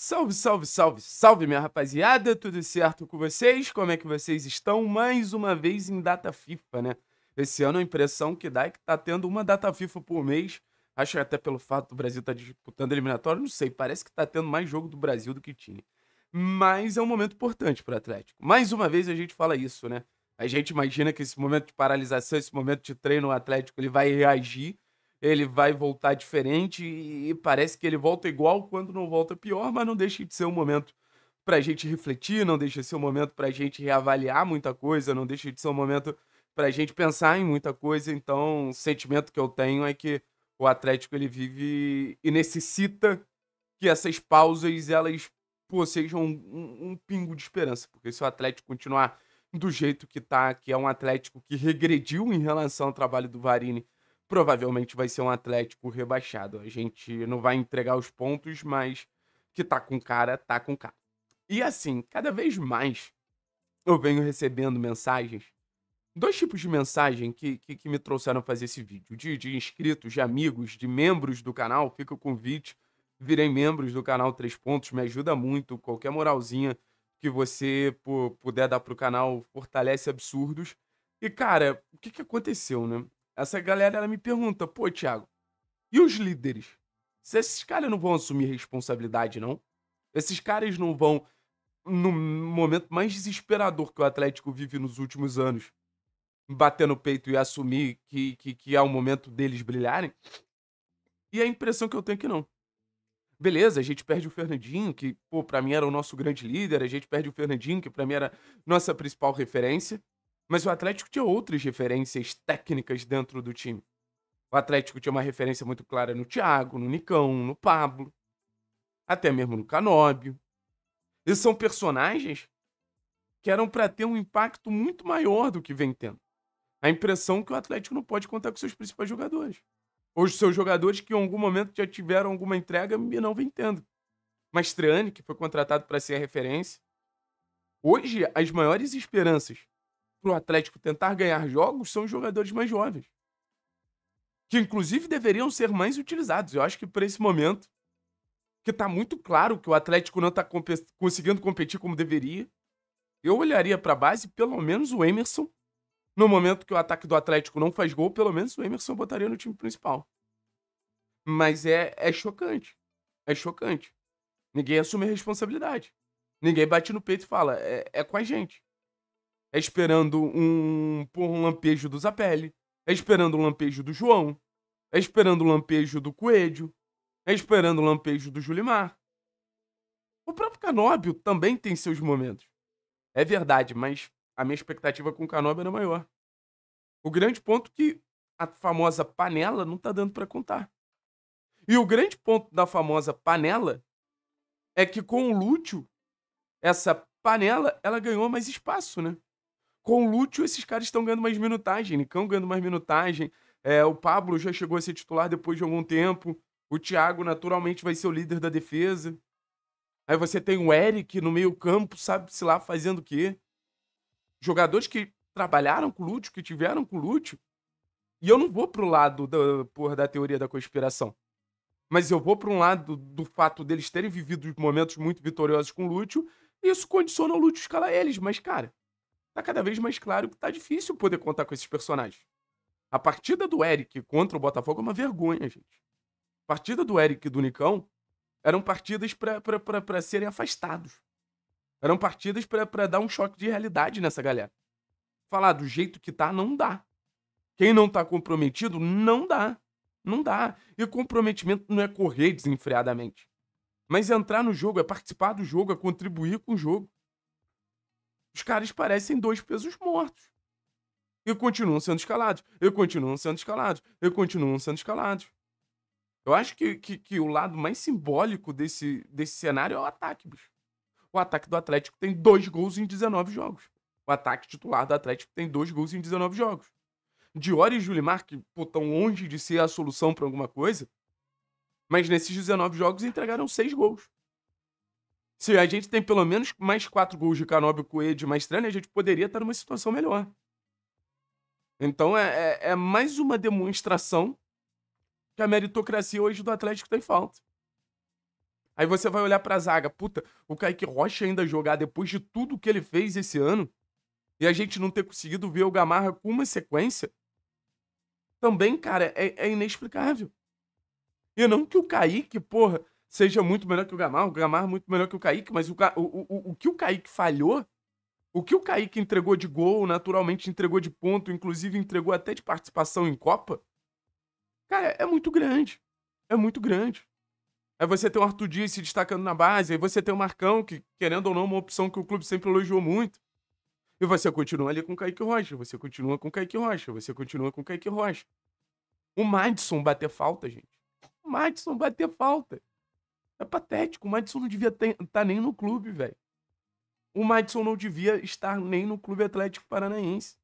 Salve, salve, salve, salve, minha rapaziada, tudo certo com vocês? Como é que vocês estão? Mais uma vez em data FIFA, né? Esse ano a impressão que dá é que tá tendo uma data FIFA por mês. Acho até pelo fato do Brasil estar tá disputando eliminatório, não sei, parece que tá tendo mais jogo do Brasil do que tinha. Mas é um momento importante para o Atlético. Mais uma vez a gente fala isso, né? A gente imagina que esse momento de paralisação, esse momento de treino, o Atlético ele vai reagir ele vai voltar diferente e parece que ele volta igual quando não volta pior, mas não deixa de ser um momento para a gente refletir, não deixa de ser um momento para a gente reavaliar muita coisa, não deixa de ser um momento para a gente pensar em muita coisa. Então, o sentimento que eu tenho é que o Atlético ele vive e necessita que essas pausas elas pô, sejam um, um, um pingo de esperança, porque se o Atlético continuar do jeito que está, que é um Atlético que regrediu em relação ao trabalho do Varini provavelmente vai ser um Atlético rebaixado. A gente não vai entregar os pontos, mas que tá com cara, tá com cara. E assim, cada vez mais eu venho recebendo mensagens. Dois tipos de mensagem que, que, que me trouxeram fazer esse vídeo. De, de inscritos, de amigos, de membros do canal. Fica o convite. Virem membros do canal Três Pontos. Me ajuda muito. Qualquer moralzinha que você puder dar pro canal fortalece absurdos. E, cara, o que, que aconteceu, né? Essa galera ela me pergunta, pô, Thiago, e os líderes? Se esses caras não vão assumir responsabilidade, não? Esses caras não vão, no momento mais desesperador que o Atlético vive nos últimos anos, bater no peito e assumir que, que, que é o momento deles brilharem? E a impressão que eu tenho é que não. Beleza, a gente perde o Fernandinho, que, pô, pra mim era o nosso grande líder, a gente perde o Fernandinho, que pra mim era nossa principal referência. Mas o Atlético tinha outras referências técnicas dentro do time. O Atlético tinha uma referência muito clara no Thiago, no Nicão, no Pablo, até mesmo no Canóbio. Esses são personagens que eram para ter um impacto muito maior do que vem tendo. A impressão é que o Atlético não pode contar com seus principais jogadores. Ou os seus jogadores que em algum momento já tiveram alguma entrega e não vem tendo. Mas Mastriani, que foi contratado para ser a referência. Hoje, as maiores esperanças para o Atlético tentar ganhar jogos são os jogadores mais jovens. Que, inclusive, deveriam ser mais utilizados. Eu acho que, para esse momento, que está muito claro que o Atlético não está comp conseguindo competir como deveria, eu olharia para a base, pelo menos o Emerson. No momento que o ataque do Atlético não faz gol, pelo menos o Emerson botaria no time principal. Mas é, é chocante. É chocante. Ninguém assume a responsabilidade. Ninguém bate no peito e fala, é, é com a gente é esperando um, por um lampejo do Zapelli, é esperando um lampejo do João, é esperando um lampejo do Coelho, é esperando um lampejo do Julimar. O próprio Canóbio também tem seus momentos. É verdade, mas a minha expectativa com o Canóbio era maior. O grande ponto que a famosa panela não tá dando para contar. E o grande ponto da famosa panela é que com o Lúcio, essa panela, ela ganhou mais espaço, né? com o Lúcio, esses caras estão ganhando mais minutagem. Nicão né? ganhando mais minutagem. É, o Pablo já chegou a ser titular depois de algum tempo. O Thiago, naturalmente, vai ser o líder da defesa. Aí você tem o Eric no meio-campo, sabe-se lá fazendo o quê. Jogadores que trabalharam com o Lúcio, que tiveram com o Lúcio. E eu não vou pro lado da, porra, da teoria da conspiração. Mas eu vou para um lado do fato deles terem vivido momentos muito vitoriosos com o Lúcio. E isso condiciona o Lúcio escalar eles. Mas, cara, tá cada vez mais claro que tá difícil poder contar com esses personagens. A partida do Eric contra o Botafogo é uma vergonha, gente. A partida do Eric e do Nicão eram partidas para serem afastados. Eram partidas para dar um choque de realidade nessa galera. Falar do jeito que tá, não dá. Quem não tá comprometido, não dá. Não dá. E comprometimento não é correr desenfreadamente. Mas entrar no jogo, é participar do jogo, é contribuir com o jogo. Os caras parecem dois pesos mortos. E continuam sendo escalados. E continuam sendo escalados. E continuam sendo escalados. Eu acho que, que, que, o lado mais simbólico desse, desse cenário é o ataque, bicho. O ataque do Atlético tem dois gols em 19 jogos. O ataque titular do Atlético tem dois gols em 19 jogos. Dior e Julimar, que pô, tão longe de ser a solução para alguma coisa, mas nesses 19 jogos entregaram seis gols se a gente tem pelo menos mais quatro gols de Canóbio, Coelho e mais Maestrani, a gente poderia estar numa situação melhor. Então é, é, é mais uma demonstração que a meritocracia hoje do Atlético tem falta. Aí você vai olhar pra zaga, puta, o Kaique Rocha ainda jogar depois de tudo que ele fez esse ano e a gente não ter conseguido ver o Gamarra com uma sequência, também, cara, é, é inexplicável. E não que o Kaique, porra, seja muito melhor que o Gamarra, o Gamarra é muito melhor que o Kaique, mas o, o, o, o que o Kaique falhou, o que o Kaique entregou de gol, naturalmente entregou de ponto, inclusive entregou até de participação em Copa, cara, é muito grande. É muito grande. Aí é você tem o Arthur Dias se destacando na base, aí é você tem o Marcão, que, querendo ou não, é uma opção que o clube sempre elogiou muito. E você continua ali com o Kaique Rocha, você continua com o Kaique Rocha, você continua com o Kaique Rocha. O Madison bater falta, gente. O Madison bater falta. É patético. O Madison não devia estar tá nem no clube, velho. O Madison não devia estar nem no Clube Atlético Paranaense.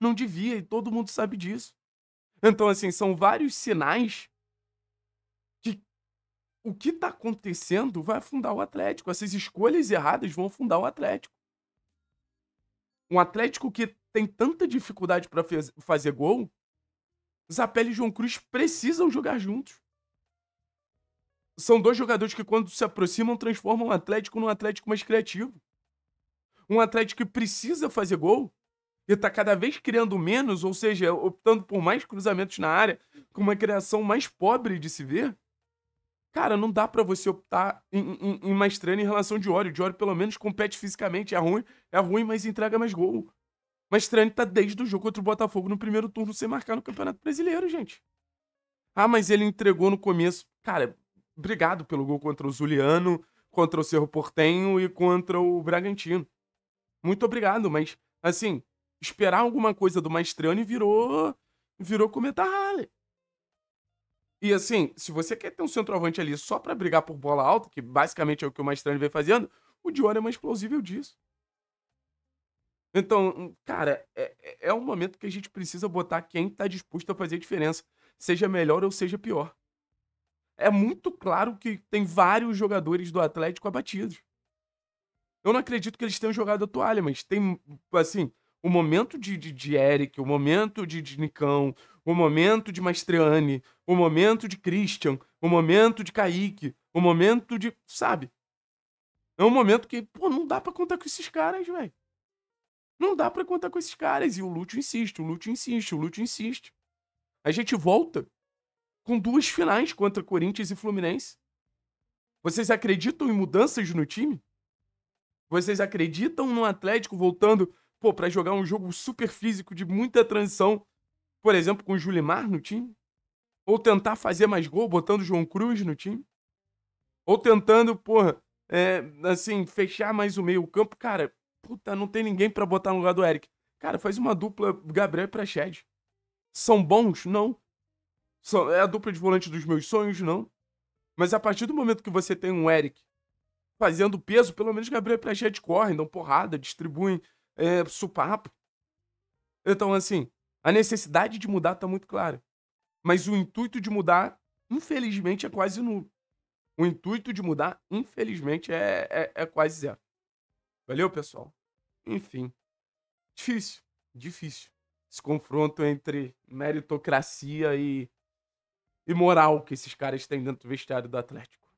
Não devia, e todo mundo sabe disso. Então, assim, são vários sinais que o que está acontecendo vai afundar o Atlético. Essas escolhas erradas vão afundar o Atlético. Um Atlético que tem tanta dificuldade para fazer gol, Zapelli e João Cruz precisam jogar juntos são dois jogadores que, quando se aproximam, transformam o Atlético num Atlético mais criativo. Um Atlético que precisa fazer gol e está cada vez criando menos, ou seja, optando por mais cruzamentos na área, com uma criação mais pobre de se ver. Cara, não dá para você optar em, em, em em relação de Diório. De pelo menos, compete fisicamente. É ruim, é ruim, mas entrega mais gol. Maestrani tá desde o jogo contra o Botafogo no primeiro turno sem marcar no Campeonato Brasileiro, gente. Ah, mas ele entregou no começo. Cara, brigado pelo gol contra o Zuliano, contra o Cerro Portenho e contra o Bragantino. Muito obrigado, mas, assim, esperar alguma coisa do Maestriani virou. virou Cometa Halley. E assim, se você quer ter um centroavante ali só para brigar por bola alta, que basicamente é o que o Maestriani vem fazendo, o Dior é mais plausível disso. Então, cara, é, é, é um momento que a gente precisa botar quem tá disposto a fazer a diferença, seja melhor ou seja pior é muito claro que tem vários jogadores do Atlético abatidos. Eu não acredito que eles tenham jogado a toalha, mas tem, assim, o momento de, de, de Eric, o momento de, de Nicão, o momento de Mastriani, o momento de Christian, o momento de Kaique, o momento de. Sabe? É um momento que, pô, não dá pra contar com esses caras, velho. Não dá pra contar com esses caras. E o Lúcio insiste, o Lúcio insiste, o Lúcio insiste. A gente volta com duas finais contra Corinthians e Fluminense. Vocês acreditam em mudanças no time? Vocês acreditam no Atlético voltando, pô, para jogar um jogo super físico de muita transição, por exemplo, com o Julimar no time? Ou tentar fazer mais gol botando o João Cruz no time? Ou tentando, porra, é, assim, fechar mais o meio campo? Cara, puta, não tem ninguém para botar no lugar do Eric. Cara, faz uma dupla Gabriel e Prached. São bons? Não é a dupla de volante dos meus sonhos, não. Mas a partir do momento que você tem um Eric fazendo peso, pelo menos Gabriel e Prachete correm, dão porrada, distribuem é, supapo. Então, assim, a necessidade de mudar tá muito clara. Mas o intuito de mudar, infelizmente, é quase nulo. O intuito de mudar, infelizmente, é, é, é quase zero. Valeu, pessoal? Enfim. Difícil. Difícil. Esse confronto entre meritocracia e e moral que esses caras têm dentro do vestiário do Atlético.